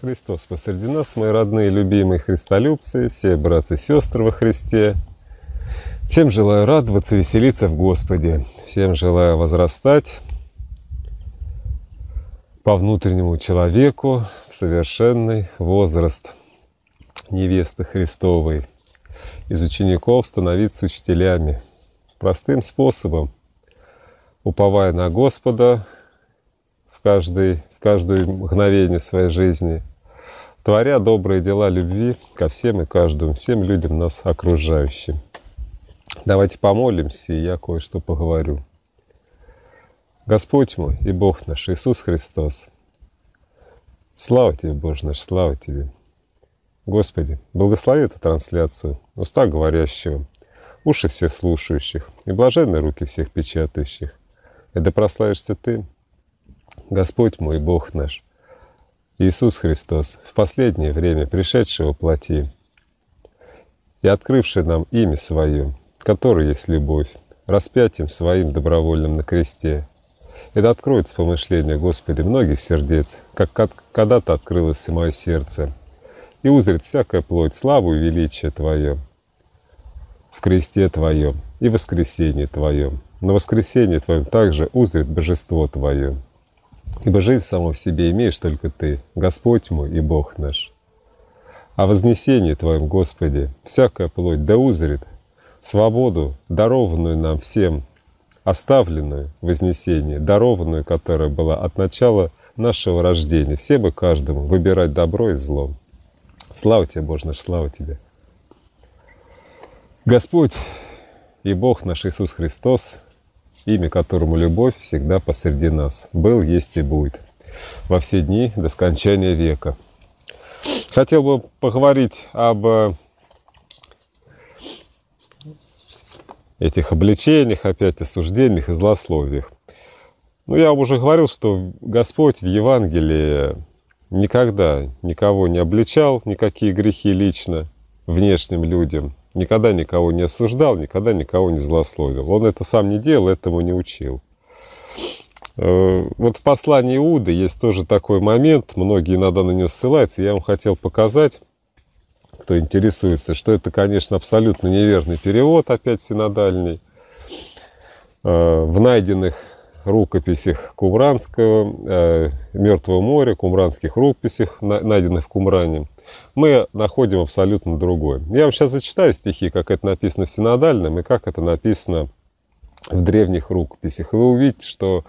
Христос посреди нас, мои родные, любимые христолюбцы, все братцы и сестры во Христе. Всем желаю радоваться, веселиться в Господе. Всем желаю возрастать по внутреннему человеку в совершенный возраст невесты Христовой. Из учеников становиться учителями. Простым способом, уповая на Господа в каждый в каждое мгновение своей жизни, творя добрые дела любви ко всем и каждому, всем людям нас окружающим. Давайте помолимся, и я кое-что поговорю. Господь мой и Бог наш, Иисус Христос, слава Тебе, Боже наш, слава Тебе. Господи, благослови эту трансляцию, уста говорящего, уши всех слушающих и блаженные руки всех печатающих. это прославишься Ты, Господь мой Бог наш, Иисус Христос, в последнее время пришедшего плоти и открывший нам имя Свое, которое есть любовь, распятием Своим добровольным на кресте, это да откроется помышление Господи многих сердец, как когда-то открылось и мое сердце, и узрит всякая плоть славу и величие Твое в кресте Твоем и воскресении Твоем. На воскресении Твоем также узрит божество Твое. Ибо жизнь сама в себе имеешь только Ты, Господь мой и Бог наш. А вознесение Твоем, Господи, всякая плоть да узрит, свободу, дарованную нам всем, оставленную вознесение, дарованную, которая была от начала нашего рождения, все бы каждому выбирать добро и зло. Слава Тебе, Боже наш, слава Тебе. Господь и Бог наш Иисус Христос – имя которому любовь всегда посреди нас, был, есть и будет, во все дни до скончания века. Хотел бы поговорить об э, этих обличениях, опять осуждениях и злословиях. Но ну, я уже говорил, что Господь в Евангелии никогда никого не обличал, никакие грехи лично внешним людям – никогда никого не осуждал, никогда никого не злословил. Он это сам не делал, этому не учил. Э, вот в послании Иуды есть тоже такой момент, многие иногда на него ссылаются, я вам хотел показать, кто интересуется, что это, конечно, абсолютно неверный перевод, опять синодальный. Э, в найденных рукописях Кумранского, э, Мертвого моря, кумранских рукописях, найденных в Кумране – мы находим абсолютно другое. Я вам сейчас зачитаю стихи, как это написано в синодальном и как это написано в древних рукописях. И вы увидите, что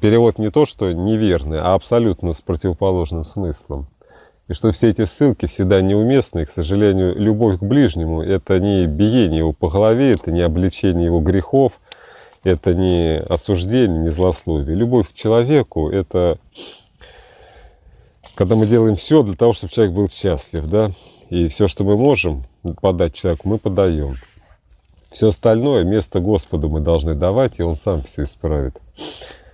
перевод не то, что неверный, а абсолютно с противоположным смыслом. И что все эти ссылки всегда неуместны. И, к сожалению, любовь к ближнему – это не биение его по голове, это не обличение его грехов, это не осуждение, не злословие. Любовь к человеку – это когда мы делаем все для того, чтобы человек был счастлив, да, и все, что мы можем подать человеку, мы подаем. Все остальное место Господу мы должны давать, и Он сам все исправит.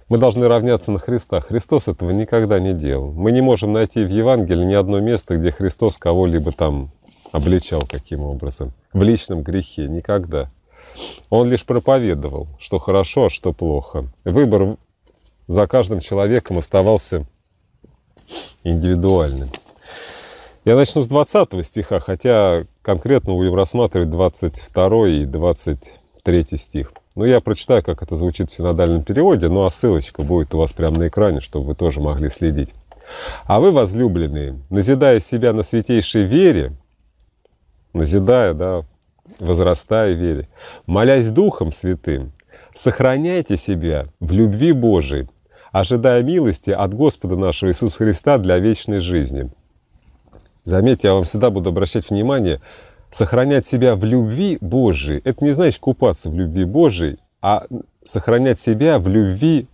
Мы должны равняться на Христа. Христос этого никогда не делал. Мы не можем найти в Евангелии ни одно место, где Христос кого-либо там обличал каким образом. В личном грехе никогда. Он лишь проповедовал, что хорошо, а что плохо. Выбор за каждым человеком оставался индивидуальным. Я начну с 20 стиха, хотя конкретно будем рассматривать 22 и 23 стих. Ну, я прочитаю, как это звучит в синодальном переводе, ну, а ссылочка будет у вас прямо на экране, чтобы вы тоже могли следить. «А вы, возлюбленные, назидая себя на святейшей вере, назидая, да, возрастая в вере, молясь Духом Святым, сохраняйте себя в любви Божией, ожидая милости от Господа нашего Иисуса Христа для вечной жизни. Заметьте, я вам всегда буду обращать внимание, сохранять себя в любви Божией, это не значит купаться в любви Божией, а сохранять себя в любви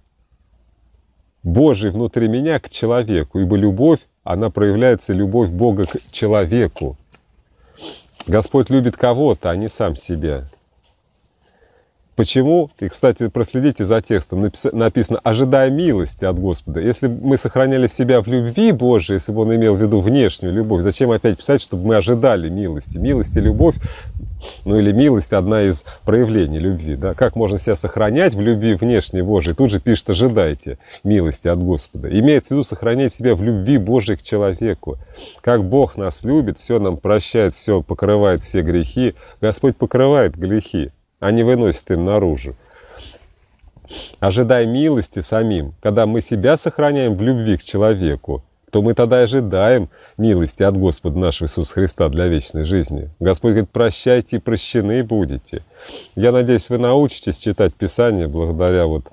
Божией внутри меня к человеку, ибо любовь, она проявляется, любовь Бога к человеку. Господь любит кого-то, а не сам себя. Почему? И, кстати, проследите за текстом. Написано ожидая милости от Господа». Если мы сохраняли себя в любви Божией, если бы он имел в виду внешнюю любовь, зачем опять писать, чтобы мы ожидали милости? Милость и любовь, ну или милость – одна из проявлений любви. Да? Как можно себя сохранять в любви внешней Божией? Тут же пишет «ожидайте милости от Господа». Имеется в виду сохранять себя в любви Божией к человеку. Как Бог нас любит, все нам прощает, все покрывает все грехи. Господь покрывает грехи а не выносит им наружу. Ожидай милости самим, когда мы себя сохраняем в любви к человеку, то мы тогда ожидаем милости от Господа нашего Иисуса Христа для вечной жизни. Господь говорит, прощайте и прощены будете. Я надеюсь, вы научитесь читать Писание благодаря вот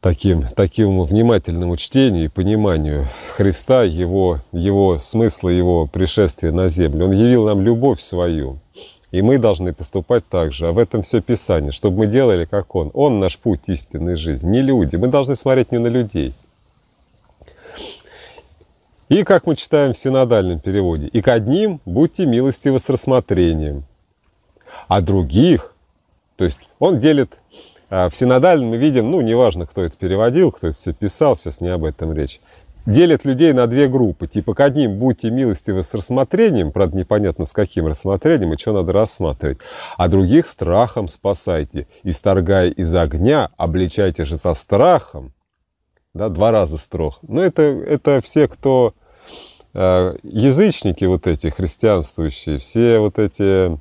таким, такому внимательному чтению и пониманию Христа, его, его смысла, его пришествия на землю. Он явил нам любовь свою. И мы должны поступать так же. А в этом все Писание, чтобы мы делали, как Он. Он наш путь истинной жизни, не люди. Мы должны смотреть не на людей. И, как мы читаем в синодальном переводе, «И к одним будьте милостивы с рассмотрением, а других...» То есть он делит... А, в синодальном мы видим, ну, неважно, кто это переводил, кто это все писал, сейчас не об этом речь делят людей на две группы. Типа к одним будьте милостивы с рассмотрением, правда непонятно с каким рассмотрением и что надо рассматривать, а других страхом спасайте. Исторгая из огня, обличайте же со страхом. Да, два раза строх. Но это, это все, кто э, язычники вот эти, христианствующие, все вот эти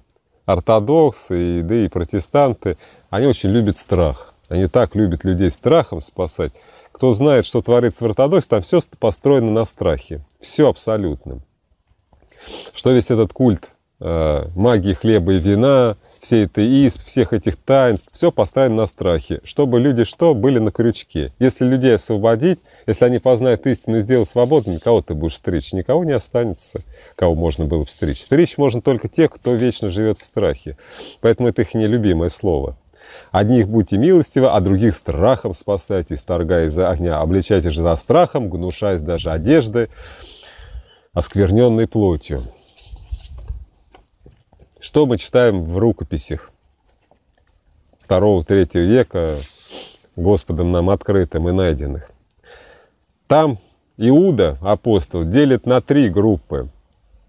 ортодоксы, и, да и протестанты, они очень любят страх. Они так любят людей страхом спасать, кто знает, что творится в ортодокс, там все построено на страхе. Все абсолютно. Что весь этот культ э, магии хлеба и вина, все это из всех этих таинств, все построено на страхе, чтобы люди что, были на крючке. Если людей освободить, если они познают истину и сделают свободными, кого ты будешь встречать? Никого не останется, кого можно было бы стричь. можно только тех, кто вечно живет в страхе. Поэтому это их нелюбимое слово. Одних будьте милостивы, а других страхом спасайте, сторгая из огня. Обличайте же за страхом, гнушаясь даже одежды, оскверненной плотью. Что мы читаем в рукописях 2-3 века Господом нам открытым и найденных? Там Иуда, апостол, делит на три группы,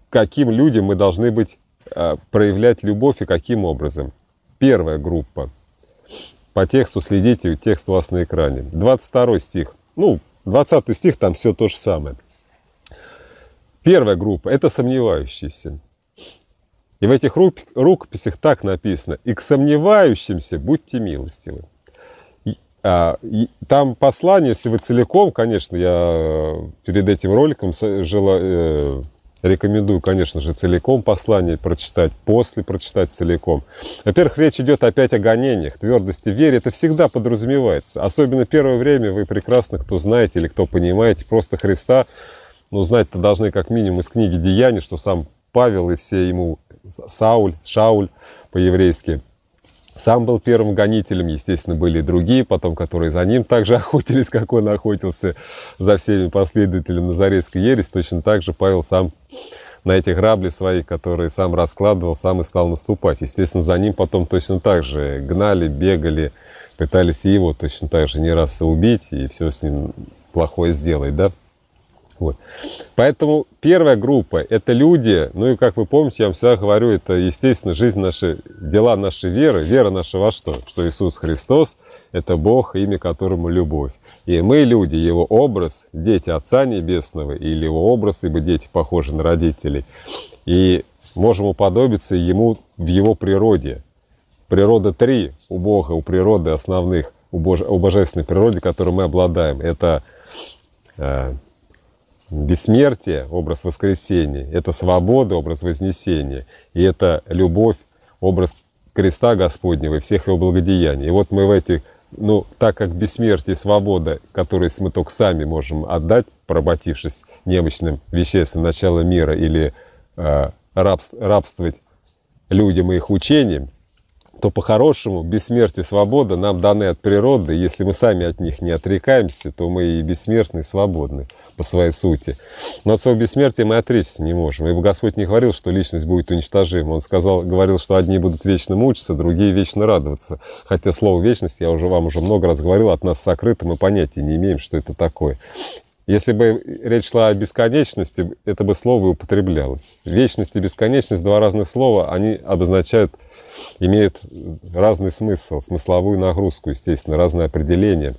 каким людям мы должны быть э, проявлять любовь и каким образом. Первая группа – по тексту следите, текст у вас на экране. 22 стих. Ну, 20 стих, там все то же самое. Первая группа – это сомневающиеся. И в этих рукописях так написано. И к сомневающимся будьте милостивы. А, там послание, если вы целиком, конечно, я э, перед этим роликом желаю, э, Рекомендую, конечно же, целиком послание прочитать, после прочитать целиком. Во-первых, речь идет опять о гонениях, твердости вере. Это всегда подразумевается. Особенно первое время вы прекрасно, кто знаете или кто понимаете, просто Христа, ну, знать-то должны как минимум из книги «Деяний», что сам Павел и все ему Сауль, Шауль по-еврейски – сам был первым гонителем, естественно, были и другие, потом, которые за ним также охотились, как он охотился за всеми последователями Назарейской ересь. Точно так же Павел сам на эти грабли свои, которые сам раскладывал, сам и стал наступать. Естественно, за ним потом точно так же гнали, бегали, пытались его точно так же не раз убить и все с ним плохое сделать, да. Вот, Поэтому первая группа – это люди, ну и как вы помните, я вам всегда говорю, это, естественно, жизнь наши, дела нашей веры. Вера наша во что? Что Иисус Христос – это Бог, имя которому любовь. И мы, люди, Его образ, дети Отца Небесного, или Его образ, ибо дети похожи на родителей. И можем уподобиться Ему в Его природе. Природа три у Бога, у природы основных, у, боже, у божественной природе, которой мы обладаем. Это э, бессмертие, образ воскресения, это свобода, образ вознесения, и это любовь, образ креста Господнего и всех его благодеяний. И вот мы в этих, ну, так как бессмертие и свобода, которые мы только сами можем отдать, проботившись немощным веществом начала мира или э, рабствовать людям и их учением, то по-хорошему бессмертие свобода нам даны от природы. Если мы сами от них не отрекаемся, то мы и бессмертны, и свободны по своей сути. Но от своего бессмертия мы отречься не можем. Ибо Господь не говорил, что личность будет уничтожима. Он сказал, говорил, что одни будут вечно мучиться, другие вечно радоваться. Хотя слово «вечность» я уже вам уже много раз говорил, от нас сокрыто, мы понятия не имеем, что это такое. Если бы речь шла о бесконечности, это бы слово и употреблялось. Вечность и бесконечность – два разных слова, они обозначают – имеют разный смысл, смысловую нагрузку, естественно, разные определения,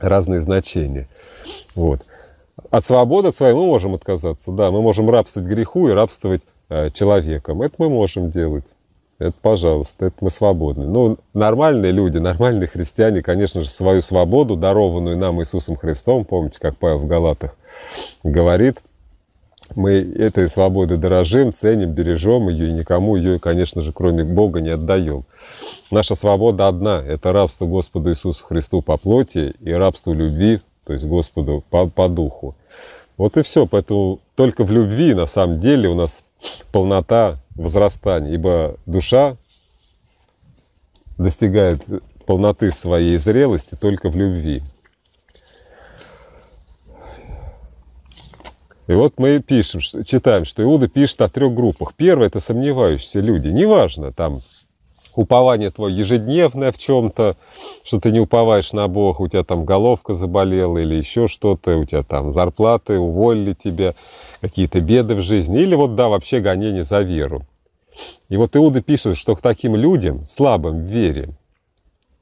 разные значения. Вот. От свободы от своей мы можем отказаться, да, мы можем рабствовать греху и рабствовать э, человеком. Это мы можем делать. Это, пожалуйста, это мы свободны. Но ну, нормальные люди, нормальные христиане, конечно же, свою свободу, дарованную нам Иисусом Христом, помните, как Павел в Галатах говорит – мы этой свободы дорожим, ценим, бережем ее, и никому ее, конечно же, кроме Бога не отдаем. Наша свобода одна – это рабство Господу Иисусу Христу по плоти и рабство любви, то есть Господу по, по духу. Вот и все, поэтому только в любви на самом деле у нас полнота возрастания, ибо душа достигает полноты своей зрелости только в любви. И вот мы пишем, читаем, что Иуда пишет о трех группах. Первое – это сомневающиеся люди. Неважно, там упование твое ежедневное в чем-то, что ты не уповаешь на Бога, у тебя там головка заболела или еще что-то, у тебя там зарплаты, уволили тебя, какие-то беды в жизни, или вот, да, вообще гонение за веру. И вот Иуда пишет, что к таким людям, слабым в вере,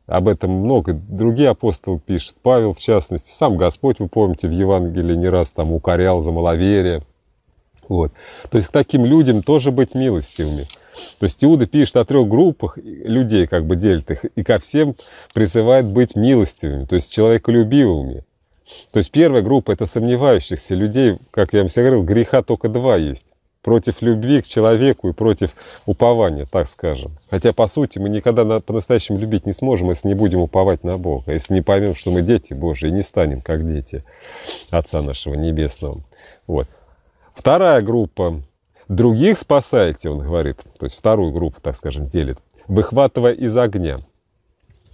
об этом много другие апостолы пишут. Павел, в частности, сам Господь, вы помните, в Евангелии не раз там укорял за маловерие. Вот. То есть к таким людям тоже быть милостивыми. То есть Иуда пишет о трех группах людей, как бы делит их, и ко всем призывает быть милостивыми, то есть человеколюбивыми. То есть первая группа – это сомневающихся людей, как я вам всегда говорил, греха только два есть против любви к человеку и против упования, так скажем. Хотя, по сути, мы никогда по-настоящему любить не сможем, если не будем уповать на Бога, если не поймем, что мы дети Божьи, и не станем как дети Отца нашего Небесного. Вот. Вторая группа. Других спасаете, он говорит, то есть вторую группу, так скажем, делит, выхватывая из огня.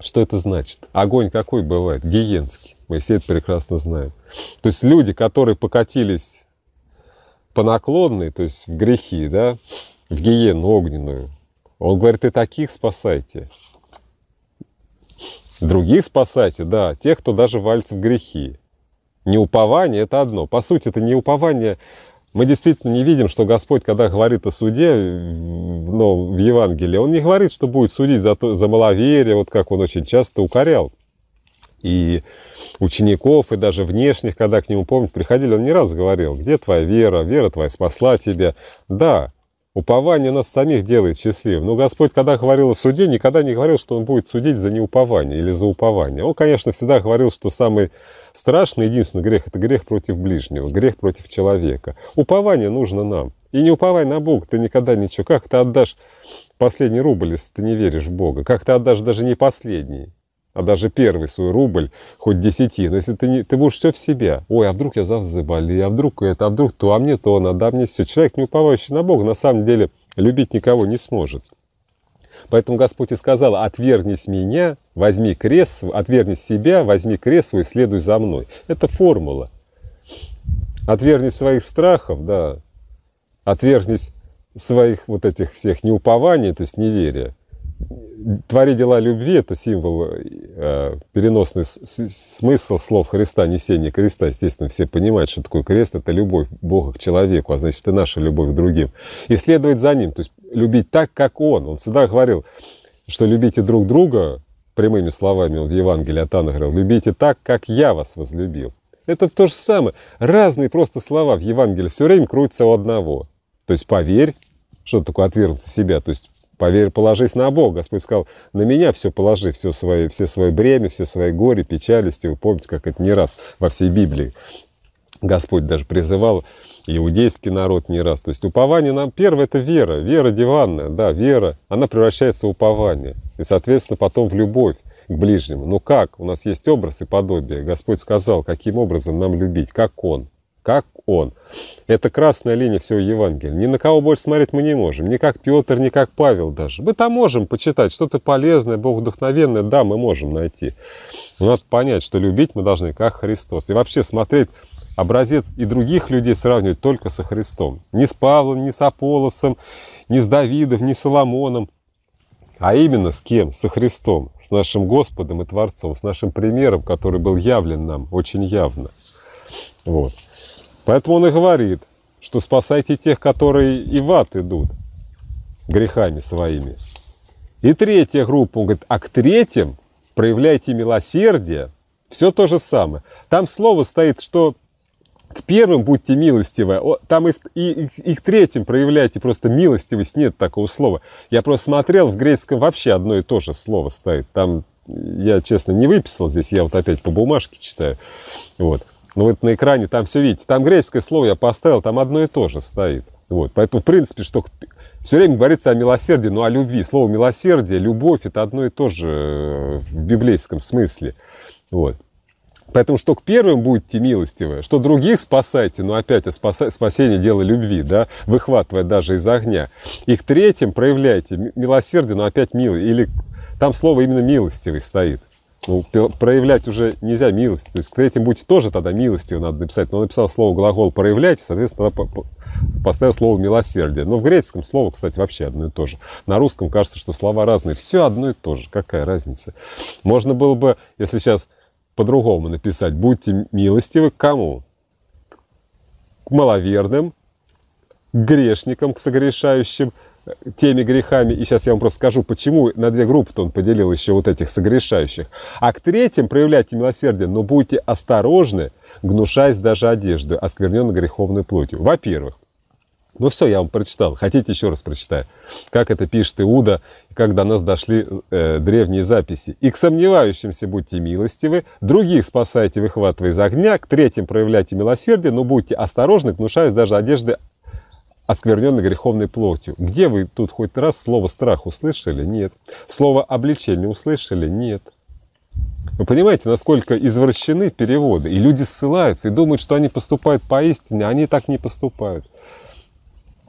Что это значит? Огонь какой бывает? Гиенский. Мы все это прекрасно знаем. То есть люди, которые покатились по наклонной, то есть в грехи, да, в гиену огненную. Он говорит, и таких спасайте. Других спасайте, да, тех, кто даже вальц в грехи. Неупование – это одно. По сути, это не упование. Мы действительно не видим, что Господь, когда говорит о суде ну, в Евангелии, Он не говорит, что будет судить за, то, за маловерие, вот как Он очень часто укорял и учеников, и даже внешних, когда к нему, помню, приходили, он не раз говорил, где твоя вера, вера твоя спасла тебя. Да, упование нас самих делает счастливым. Но Господь, когда говорил о суде, никогда не говорил, что он будет судить за неупование или за упование. Он, конечно, всегда говорил, что самый страшный, единственный грех – это грех против ближнего, грех против человека. Упование нужно нам. И не уповай на Бога, ты никогда ничего. Как ты отдашь последний рубль, если ты не веришь в Бога? Как ты отдашь даже не последний? а даже первый свой рубль, хоть десяти, но если ты, не, ты будешь все в себе, ой, а вдруг я завтра заболею, а вдруг это, а вдруг то, а мне то, надо, а мне все. Человек, не уповающий на Бога, на самом деле любить никого не сможет. Поэтому Господь и сказал, отвергнись меня, возьми крест, отвергнись себя, возьми крест свой, следуй за мной. Это формула. Отвергнись своих страхов, да, отвергнись своих вот этих всех неупований, то есть неверия, твори дела любви – это символ, э, переносный с, с, смысл слов Христа, несение креста. Естественно, все понимают, что такое крест – это любовь Бога к человеку, а значит, и наша любовь к другим. И следовать за ним, то есть любить так, как он. Он всегда говорил, что любите друг друга, прямыми словами он в Евангелии от Анна говорил, любите так, как я вас возлюбил. Это то же самое. Разные просто слова в Евангелии все время крутятся у одного. То есть поверь, что такое отвергнуться себя, то есть Поверь, положись на Бога. Господь сказал, на меня все положи, все свои, все свое бремя, все свои горе, печалисти. Вы помните, как это не раз во всей Библии Господь даже призывал иудейский народ не раз. То есть упование нам первое – это вера, вера диванная, да, вера, она превращается в упование. И, соответственно, потом в любовь к ближнему. Но как? У нас есть образ и подобие. Господь сказал, каким образом нам любить, как Он как он. Это красная линия всего Евангелия. Ни на кого больше смотреть мы не можем. Ни как Петр, ни как Павел даже. Мы там можем почитать что-то полезное, Бог вдохновенное, да, мы можем найти. Но надо понять, что любить мы должны как Христос. И вообще смотреть образец и других людей сравнивать только со Христом. Не с Павлом, не с Аполосом, не с Давидом, не с Соломоном. А именно с кем? Со Христом, с нашим Господом и Творцом, с нашим примером, который был явлен нам очень явно. Вот. Поэтому он и говорит, что спасайте тех, которые и в ад идут грехами своими. И третья группа, он говорит, а к третьим проявляйте милосердие. Все то же самое. Там слово стоит, что к первым будьте милостивы, там и, и, и к третьим проявляйте просто милостивость, нет такого слова. Я просто смотрел, в греческом вообще одно и то же слово стоит. Там я, честно, не выписал здесь, я вот опять по бумажке читаю. Вот. Ну, вот на экране там все видите. Там греческое слово я поставил, там одно и то же стоит. Вот. Поэтому, в принципе, что все время говорится о милосердии, но о любви. Слово милосердие, любовь – это одно и то же э, в библейском смысле. Вот. Поэтому что к первым будете милостивы, что других спасайте, но опять спасение – дело любви, да, выхватывая даже из огня. И к третьим проявляйте милосердие, но опять милый. Или там слово именно «милостивый» стоит. Ну, проявлять уже нельзя милость. То есть к Третьему тоже тогда милостью надо написать. Но он написал слово глагол проявлять, соответственно, поставил слово милосердие. Но в греческом слово, кстати, вообще одно и то же. На русском кажется, что слова разные. Все одно и то же. Какая разница? Можно было бы, если сейчас по-другому написать, будьте милостивы к кому? К маловерным, к грешникам, к согрешающим, теми грехами, и сейчас я вам просто скажу, почему на две группы он поделил еще вот этих согрешающих, а к третьим проявляйте милосердие, но будьте осторожны, гнушаясь даже одежды, оскверненной греховной плотью. Во-первых, ну все, я вам прочитал. Хотите, еще раз прочитаю. Как это пишет Иуда, как до нас дошли э, древние записи. «И к сомневающимся будьте милостивы, других спасайте, выхватывая из огня, к третьим проявляйте милосердие, но будьте осторожны, гнушаясь даже одежды оскверненной греховной плотью. Где вы тут хоть раз слово страх услышали? Нет. Слово обличение услышали? Нет. Вы понимаете, насколько извращены переводы, и люди ссылаются и думают, что они поступают поистине, а они так не поступают.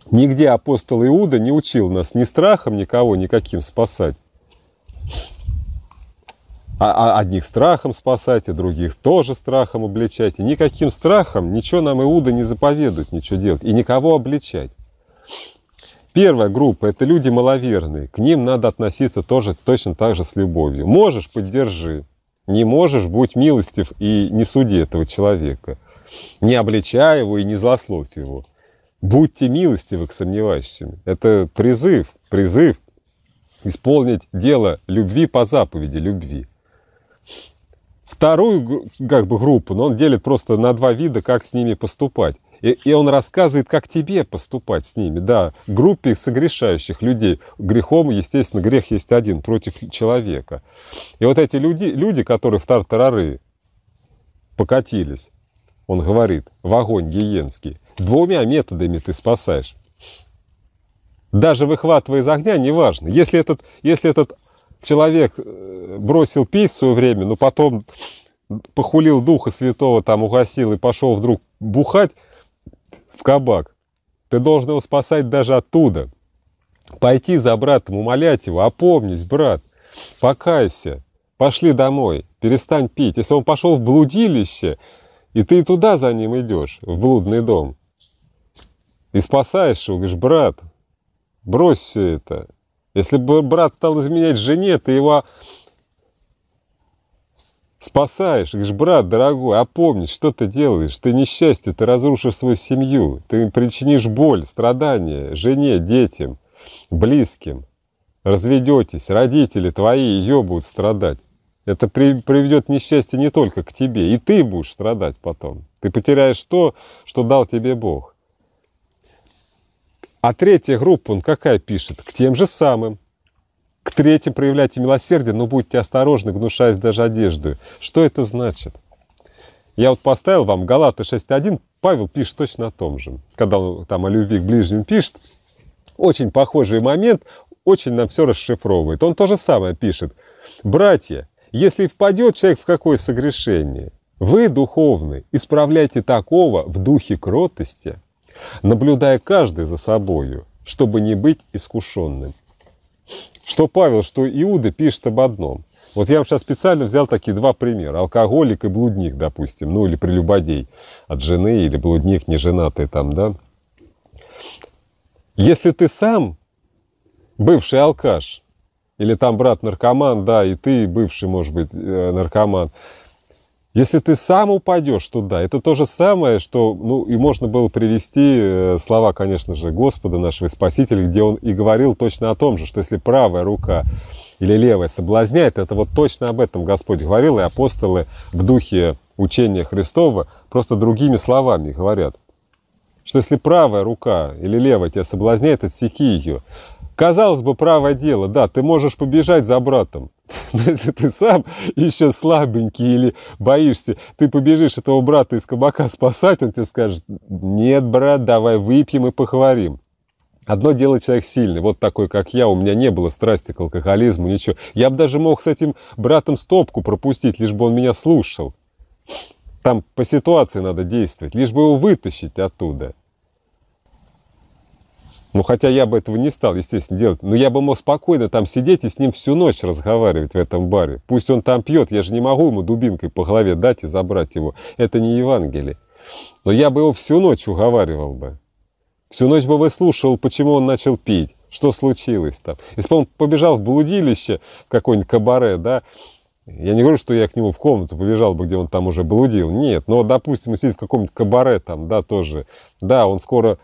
Нигде апостол Иуда не учил нас ни страхом никого, никаким спасать. А, а, одних страхом спасайте, других тоже страхом обличайте. Никаким страхом ничего нам Иуда не заповедует, ничего делать, и никого обличать. Первая группа – это люди маловерные. К ним надо относиться тоже точно так же с любовью. Можешь – поддержи. Не можешь – будь милостив и не суди этого человека. Не обличай его и не злословь его. Будьте милостивы к сомневающимся. Это призыв, призыв исполнить дело любви по заповеди любви вторую как бы, группу, но он делит просто на два вида, как с ними поступать. И, и он рассказывает, как тебе поступать с ними. Да, группе согрешающих людей. Грехом, естественно, грех есть один против человека. И вот эти люди, люди которые в тартарары покатились, он говорит, в огонь гиенский, двумя методами ты спасаешь. Даже выхватывая из огня, неважно. Если этот, если этот человек э, бросил пить в свое время, но потом похулил Духа Святого, там угасил и пошел вдруг бухать в кабак, ты должен его спасать даже оттуда. Пойти за братом, умолять его, опомнись, брат, покайся, пошли домой, перестань пить. Если он пошел в блудилище, и ты туда за ним идешь, в блудный дом, и спасаешь его, говоришь, брат, брось все это, если бы брат стал изменять жене, ты его спасаешь. Говоришь, брат, дорогой, опомнись, что ты делаешь? Ты несчастье, ты разрушишь свою семью, ты причинишь боль, страдания жене, детям, близким. Разведетесь, родители твои, ее будут страдать. Это при, приведет несчастье не только к тебе, и ты будешь страдать потом. Ты потеряешь то, что дал тебе Бог. А третья группа, он какая пишет? К тем же самым. К третьим проявляйте милосердие, но будьте осторожны, гнушаясь даже одеждой. Что это значит? Я вот поставил вам Галаты 6.1, Павел пишет точно о том же. Когда он там о любви к ближним пишет, очень похожий момент, очень нам все расшифровывает. Он то же самое пишет. «Братья, если впадет человек в какое согрешение, вы, духовный, исправляйте такого в духе кротости, наблюдая каждый за собою, чтобы не быть искушенным. Что Павел, что Иуда пишет об одном. Вот я вам сейчас специально взял такие два примера. Алкоголик и блудник, допустим, ну или прелюбодей от жены, или блудник неженатый там, да. Если ты сам бывший алкаш, или там брат наркоман, да, и ты бывший, может быть, э, наркоман, если ты сам упадешь туда, это то же самое, что, ну, и можно было привести э, слова, конечно же, Господа нашего Спасителя, где он и говорил точно о том же, что если правая рука или левая соблазняет, это вот точно об этом Господь говорил, и апостолы в духе учения Христова просто другими словами говорят, что если правая рука или левая тебя соблазняет, отсеки ее. Казалось бы, право дело, да, ты можешь побежать за братом. Но если ты сам еще слабенький или боишься, ты побежишь этого брата из кабака спасать, он тебе скажет, нет, брат, давай выпьем и поговорим. Одно дело человек сильный, вот такой, как я, у меня не было страсти к алкоголизму, ничего. Я бы даже мог с этим братом стопку пропустить, лишь бы он меня слушал. Там по ситуации надо действовать, лишь бы его вытащить оттуда. Ну, хотя я бы этого не стал, естественно, делать. Но я бы мог спокойно там сидеть и с ним всю ночь разговаривать в этом баре. Пусть он там пьет, я же не могу ему дубинкой по голове дать и забрать его. Это не Евангелие. Но я бы его всю ночь уговаривал бы. Всю ночь бы выслушивал, почему он начал пить, что случилось там. Если бы он побежал в блудилище, в какой-нибудь кабаре, да, я не говорю, что я к нему в комнату побежал бы, где он там уже блудил. Нет, но, допустим, сидит в каком-нибудь кабаре там, да, тоже. Да, он скоро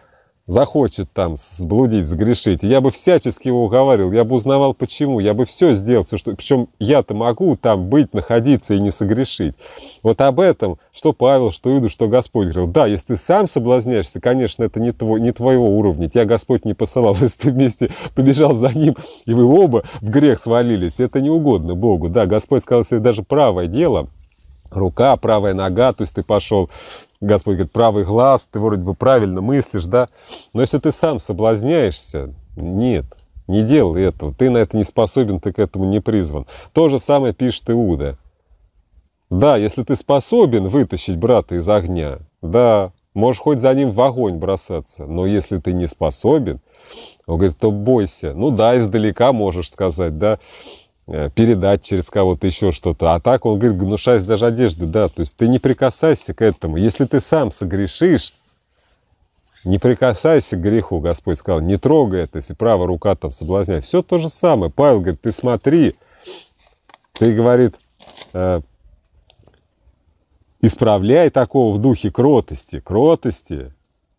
захочет там сблудить, сгрешить, я бы всячески его уговаривал, я бы узнавал почему, я бы все сделал, все, что... причем я-то могу там быть, находиться и не согрешить. Вот об этом, что Павел, что Иуда, что Господь говорил. Да, если ты сам соблазняешься, конечно, это не, твой, не твоего уровня, тебя Господь не посылал, если ты вместе побежал за ним, и вы оба в грех свалились, это не угодно Богу. Да, Господь сказал, если даже правое дело, рука, правая нога, то есть ты пошел Господь говорит, правый глаз, ты вроде бы правильно мыслишь, да? Но если ты сам соблазняешься, нет, не делай этого. Ты на это не способен, ты к этому не призван. То же самое пишет Иуда. Да, если ты способен вытащить брата из огня, да, можешь хоть за ним в огонь бросаться, но если ты не способен, он говорит, то бойся. Ну да, издалека можешь сказать, да, Э, передать через кого-то еще что-то. А так он говорит, гнушаясь даже одежды, да, то есть ты не прикасайся к этому. Если ты сам согрешишь, не прикасайся к греху, Господь сказал, не трогай это, если правая рука там соблазняет. Все то же самое. Павел говорит, ты смотри, ты, говорит, э, исправляй такого в духе кротости, кротости,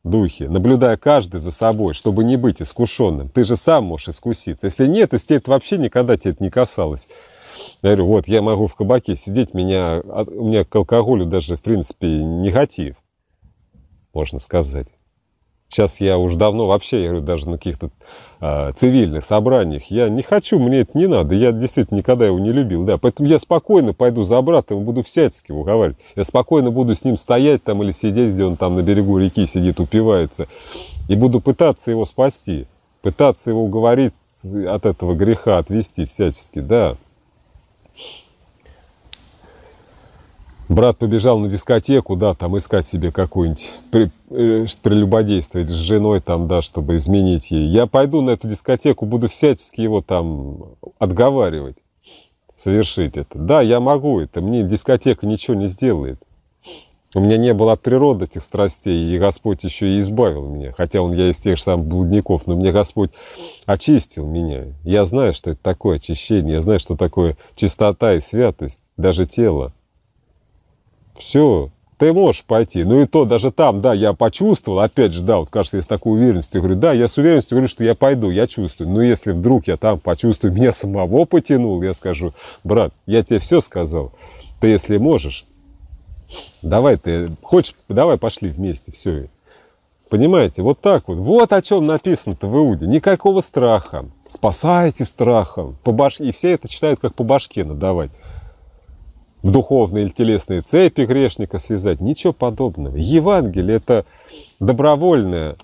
духе, наблюдая каждый за собой, чтобы не быть искушенным. Ты же сам можешь искуситься. Если нет, если это вообще никогда тебе это не касалось. Я говорю, вот я могу в кабаке сидеть, меня, у меня к алкоголю даже, в принципе, негатив, можно сказать. Сейчас я уже давно вообще, я говорю, даже на каких-то э, цивильных собраниях, я не хочу, мне это не надо, я действительно никогда его не любил, да, поэтому я спокойно пойду за братом и буду всячески его говорить, я спокойно буду с ним стоять там или сидеть, где он там на берегу реки сидит, упивается, и буду пытаться его спасти, пытаться его уговорить от этого греха, отвести всячески, да, Брат побежал на дискотеку, да, там искать себе какую-нибудь при, э, прелюбодействовать с женой там, да, чтобы изменить ей. Я пойду на эту дискотеку, буду всячески его там отговаривать, совершить это. Да, я могу это, мне дискотека ничего не сделает. У меня не было от природы этих страстей, и Господь еще и избавил меня. Хотя он я из тех же самых блудников, но мне Господь очистил меня. Я знаю, что это такое очищение, я знаю, что такое чистота и святость, даже тело все, ты можешь пойти. Ну и то, даже там, да, я почувствовал, опять же, да, вот кажется, есть такая уверенность. Я говорю, да, я с уверенностью говорю, что я пойду, я чувствую. Но если вдруг я там почувствую, меня самого потянул, я скажу, брат, я тебе все сказал. Ты если можешь, давай ты, хочешь, давай пошли вместе, все. Понимаете, вот так вот. Вот о чем написано-то в Иуде. Никакого страха. Спасайте страхом. По башке И все это читают, как по башке надавать в духовные или телесные цепи грешника связать. Ничего подобного. Евангелие – это добровольное,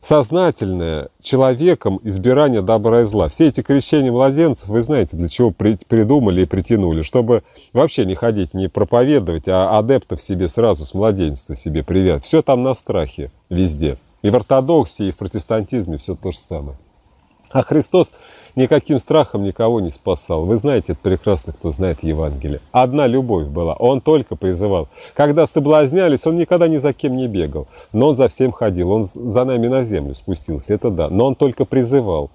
сознательное человеком избирание добра и зла. Все эти крещения младенцев, вы знаете, для чего придумали и притянули. Чтобы вообще не ходить, не проповедовать, а адептов себе сразу с младенчества себе привет. Все там на страхе везде. И в ортодоксии, и в протестантизме все то же самое. А Христос никаким страхом никого не спасал. Вы знаете это прекрасно, кто знает Евангелие. Одна любовь была. Он только призывал. Когда соблазнялись, он никогда ни за кем не бегал. Но он за всем ходил. Он за нами на землю спустился. Это да. Но он только призывал.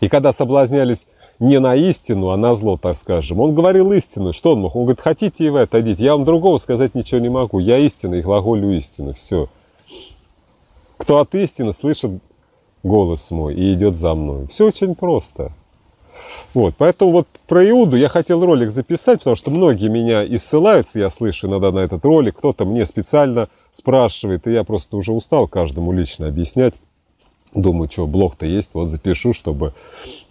И когда соблазнялись не на истину, а на зло, так скажем. Он говорил истину. Что он мог? Он говорит, хотите и вы отойдите. Я вам другого сказать ничего не могу. Я истина и глаголю истину. Все. Кто от истины слышит голос мой и идет за мной. Все очень просто. Вот, поэтому вот про Иуду я хотел ролик записать, потому что многие меня и ссылаются, я слышу иногда на этот ролик, кто-то мне специально спрашивает, и я просто уже устал каждому лично объяснять. Думаю, что блог-то есть, вот запишу, чтобы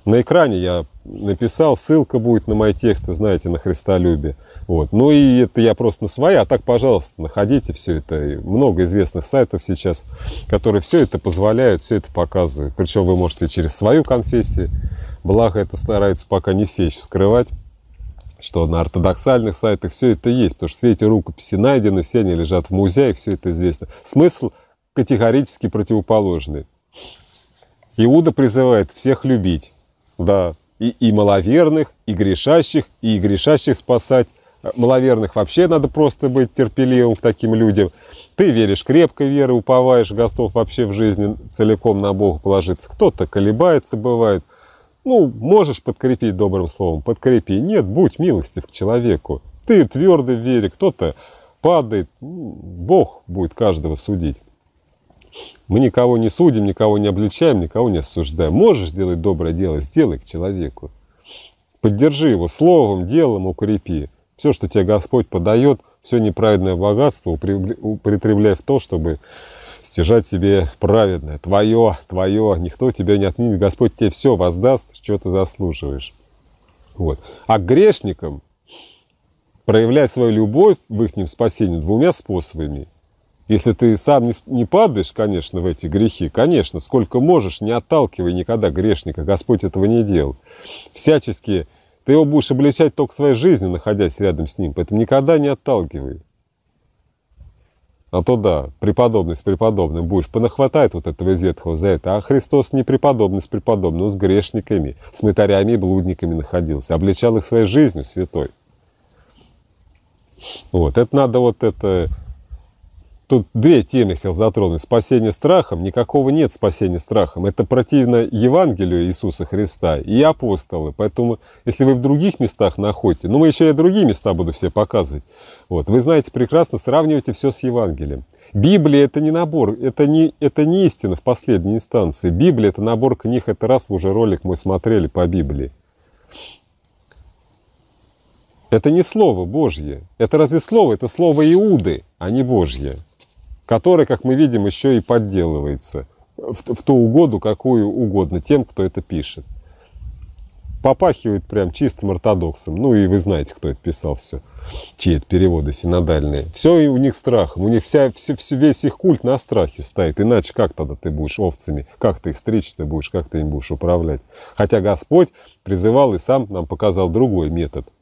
на экране я написал, ссылка будет на мои тексты, знаете, на Христолюбие. Вот. Ну и это я просто на свои, а так, пожалуйста, находите все это. много известных сайтов сейчас, которые все это позволяют, все это показывают. Причем вы можете через свою конфессию, благо это стараются пока не все еще скрывать, что на ортодоксальных сайтах все это есть, потому что все эти рукописи найдены, все они лежат в музеях, все это известно. Смысл категорически противоположный. Иуда призывает всех любить. Да, и, и маловерных, и грешащих, и грешащих спасать. Э, маловерных вообще надо просто быть терпеливым к таким людям. Ты веришь крепкой веры, уповаешь, готов вообще в жизни целиком на Бога положиться. Кто-то колебается, бывает. Ну, можешь подкрепить добрым словом, подкрепи. Нет, будь милостив к человеку. Ты твердый в вере, кто-то падает, Бог будет каждого судить. Мы никого не судим, никого не обличаем, никого не осуждаем. Можешь делать доброе дело, сделай к человеку. Поддержи его словом, делом, укрепи. Все, что тебе Господь подает, все неправедное богатство употребляй в то, чтобы стяжать себе праведное. Твое, твое, никто тебя не отнимет. Господь тебе все воздаст, что ты заслуживаешь. Вот. А грешникам проявлять свою любовь в их спасении двумя способами. Если ты сам не, не падаешь, конечно, в эти грехи, конечно, сколько можешь, не отталкивай никогда грешника, Господь этого не делал. Всячески ты его будешь обличать только своей жизнью, находясь рядом с ним, поэтому никогда не отталкивай. А то да, преподобный с преподобным будешь, понахватает вот этого из ветхого за это, а Христос не преподобный с преподобным, он с грешниками, с мытарями и блудниками находился, обличал их своей жизнью святой. Вот, это надо вот это тут две темы хотел затронуть. Спасение страхом. Никакого нет спасения страхом. Это противно Евангелию Иисуса Христа и апостолы. Поэтому, если вы в других местах находите, ну, мы еще и другие места буду все показывать. Вот, вы знаете прекрасно, сравнивайте все с Евангелием. Библия – это не набор, это не, это не истина в последней инстанции. Библия – это набор книг. Это раз уже ролик мы смотрели по Библии. Это не Слово Божье. Это разве Слово? Это Слово Иуды, а не Божье который, как мы видим, еще и подделывается в, в ту угоду, какую угодно тем, кто это пишет. Попахивает прям чистым ортодоксом. Ну и вы знаете, кто это писал все, чьи это переводы синодальные. Все у них страх, у них вся, все, все, весь их культ на страхе стоит. Иначе как тогда ты будешь овцами, как ты их стричь ты будешь, как ты им будешь управлять. Хотя Господь призывал и сам нам показал другой метод –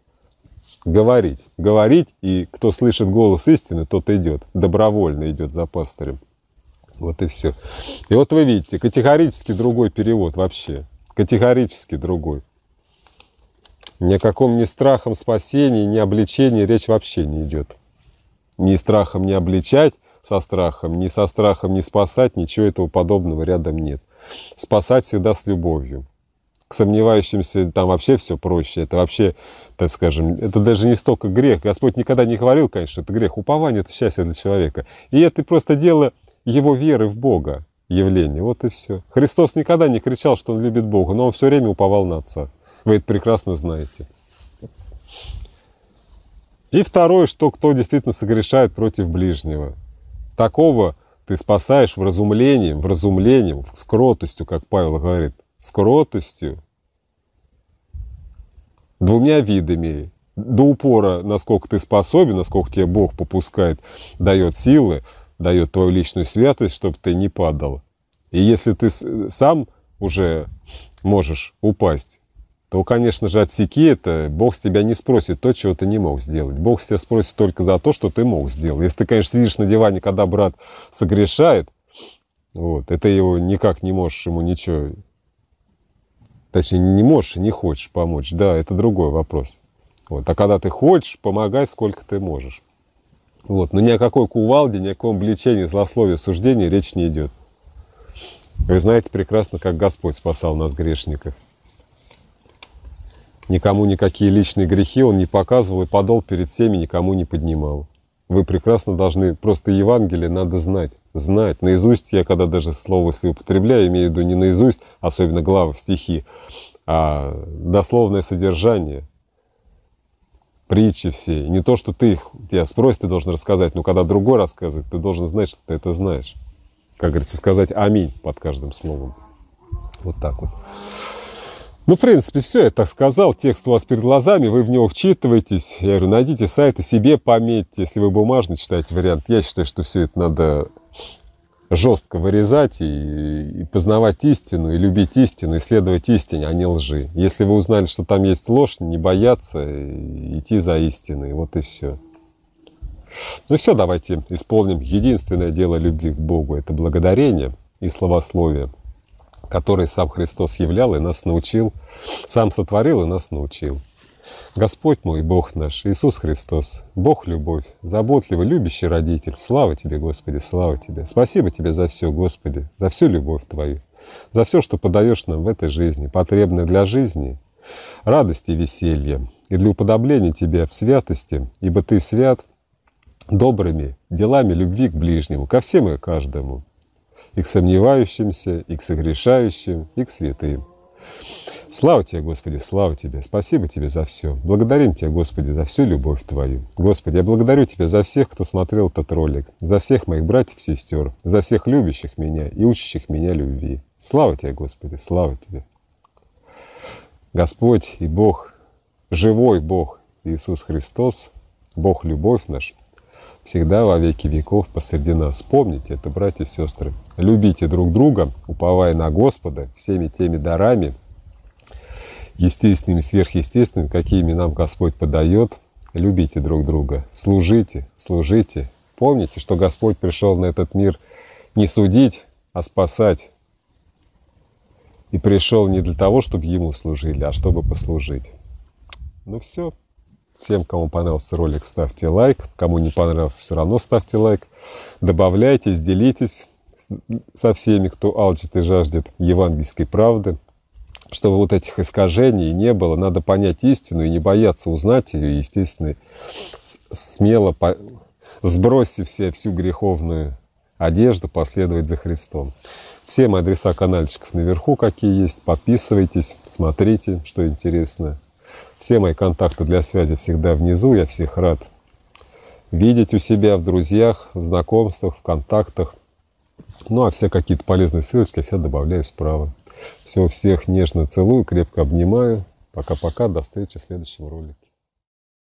говорить, говорить, и кто слышит голос истины, тот идет, добровольно идет за пастырем. Вот и все. И вот вы видите, категорически другой перевод вообще, категорически другой. Ни о каком ни страхом спасения, ни обличении речь вообще не идет. Ни страхом не обличать со страхом, ни со страхом не спасать, ничего этого подобного рядом нет. Спасать всегда с любовью к сомневающимся там вообще все проще. Это вообще, так скажем, это даже не столько грех. Господь никогда не говорил, конечно, это грех. Упование – это счастье для человека. И это просто дело его веры в Бога, явление. Вот и все. Христос никогда не кричал, что он любит Бога, но он все время уповал на Отца. Вы это прекрасно знаете. И второе, что кто действительно согрешает против ближнего. Такого ты спасаешь в в разумлении вразумлением, вразумлением, скротостью, как Павел говорит – скоротностью, двумя видами. До упора, насколько ты способен, насколько тебе Бог попускает, дает силы, дает твою личную святость, чтобы ты не падал. И если ты сам уже можешь упасть, то, конечно же, отсеки это, Бог с тебя не спросит то, чего ты не мог сделать. Бог с тебя спросит только за то, что ты мог сделать. Если ты, конечно, сидишь на диване, когда брат согрешает, вот, это его никак не можешь ему ничего Точнее, не можешь и не хочешь помочь. Да, это другой вопрос. Вот. А когда ты хочешь, помогай сколько ты можешь. Вот. Но ни о какой кувалде, ни о каком обличении, злословии, суждении речь не идет. Вы знаете прекрасно, как Господь спасал нас, грешников. Никому никакие личные грехи он не показывал и подол перед всеми никому не поднимал. Вы прекрасно должны, просто Евангелие надо знать, знать. Наизусть я, когда даже слово если употребляю, имею в виду не наизусть, особенно главы, стихи, а дословное содержание, притчи все. Не то, что ты их, тебя спросят, ты должен рассказать, но когда другой рассказывает, ты должен знать, что ты это знаешь. Как говорится, сказать «Аминь» под каждым словом. Вот так вот. Ну, в принципе, все, я так сказал, текст у вас перед глазами, вы в него вчитываетесь. Я говорю, найдите сайт и себе пометьте, если вы бумажный читаете вариант. Я считаю, что все это надо жестко вырезать и, и познавать истину, и любить истину, и следовать истине, а не лжи. Если вы узнали, что там есть ложь, не бояться, идти за истиной, вот и все. Ну все, давайте исполним единственное дело любви к Богу, это благодарение и словословие который сам Христос являл и нас научил, сам сотворил и нас научил. Господь мой, Бог наш, Иисус Христос, Бог любовь, заботливый, любящий родитель, слава Тебе, Господи, слава Тебе. Спасибо Тебе за все, Господи, за всю любовь Твою, за все, что подаешь нам в этой жизни, потребное для жизни, радости и веселья, и для уподобления Тебе в святости, ибо Ты свят добрыми делами любви к ближнему, ко всем и каждому и к сомневающимся, и к согрешающим, и к святым. Слава Тебе, Господи, слава Тебе, спасибо Тебе за все. Благодарим Тебя, Господи, за всю любовь Твою. Господи, я благодарю Тебя за всех, кто смотрел этот ролик, за всех моих братьев и сестер, за всех любящих меня и учащих меня любви. Слава Тебе, Господи, слава Тебе. Господь и Бог, живой Бог Иисус Христос, Бог любовь наш, всегда во веки веков посреди нас. Помните это, братья и сестры. Любите друг друга, уповая на Господа всеми теми дарами, естественными, сверхъестественными, какими нам Господь подает. Любите друг друга, служите, служите. Помните, что Господь пришел на этот мир не судить, а спасать. И пришел не для того, чтобы ему служили, а чтобы послужить. Ну все, тем, кому понравился ролик, ставьте лайк. Кому не понравился, все равно ставьте лайк. Добавляйтесь, делитесь со всеми, кто алчит и жаждет евангельской правды. Чтобы вот этих искажений не было, надо понять истину и не бояться узнать ее, естественно, смело, по... сбросив себе всю греховную одежду, последовать за Христом. Все мои адреса канальчиков наверху, какие есть. Подписывайтесь, смотрите, что интересно. Все мои контакты для связи всегда внизу. Я всех рад видеть у себя в друзьях, в знакомствах, в контактах. Ну, а все какие-то полезные ссылочки я все добавляю справа. Все, всех нежно целую, крепко обнимаю. Пока-пока, до встречи в следующем ролике.